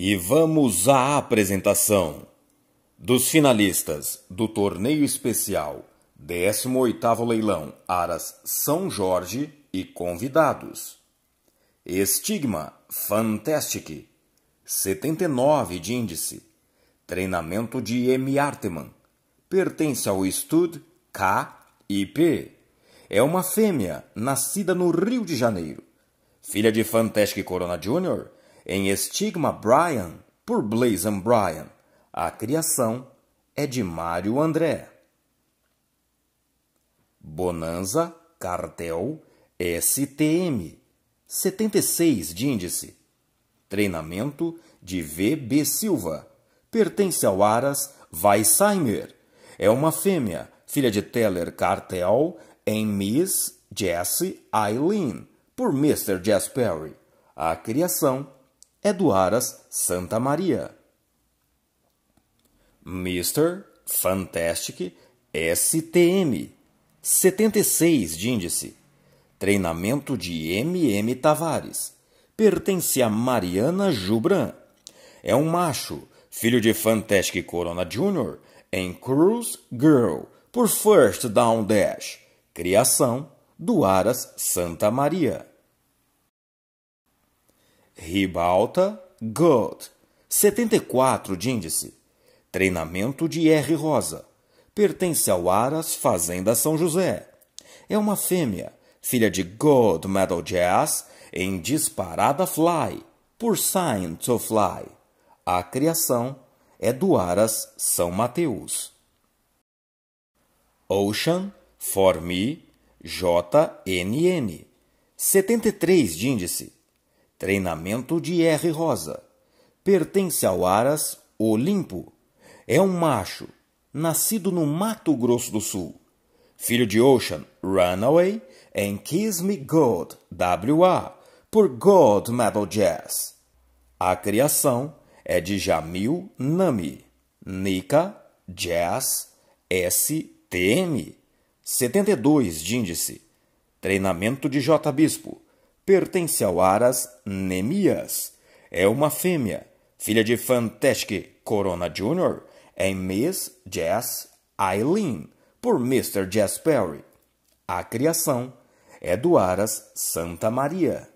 E vamos à apresentação dos finalistas do torneio especial 18º Leilão Aras São Jorge e convidados. Estigma Fantastic 79 de índice. Treinamento de M. Arteman. Pertence ao Stud KIP. É uma fêmea nascida no Rio de Janeiro. Filha de Fantastic Corona Jr., em Estigma brian por Blazon brian A criação é de Mário André. Bonanza, cartel, STM, 76 de índice. Treinamento de VB Silva. Pertence ao Aras Weissheimer. É uma fêmea, filha de Teller Cartel em Miss Jessie Eileen, por Mr. Jess Perry. A criação é Aras Santa Maria. Mr. Fantastic STM 76 de índice. Treinamento de MM Tavares. Pertence a Mariana Jubran. É um macho, filho de Fantastic Corona Jr. em Cruise Girl por First Down Dash. Criação do Aras Santa Maria. Ribalta Gold, 74 de índice. Treinamento de R. Rosa. Pertence ao Aras Fazenda São José. É uma fêmea, filha de Gold Metal Jazz em Disparada Fly, por Sign to Fly. A criação é do Aras São Mateus. Ocean Me, JNN 73 de índice Treinamento de R. Rosa. Pertence ao Aras Olimpo. É um macho, nascido no Mato Grosso do Sul. Filho de Ocean Runaway em Kiss Me God, WA, por God Metal Jazz. A criação é de Jamil Nami, Nika Jazz STM, 72 de índice. Treinamento de J. Bispo pertence ao Aras Nemias. É uma fêmea, filha de Fantastic Corona Jr. em Miss Jess Eileen, por Mr. Jess Perry. A criação é do Aras Santa Maria.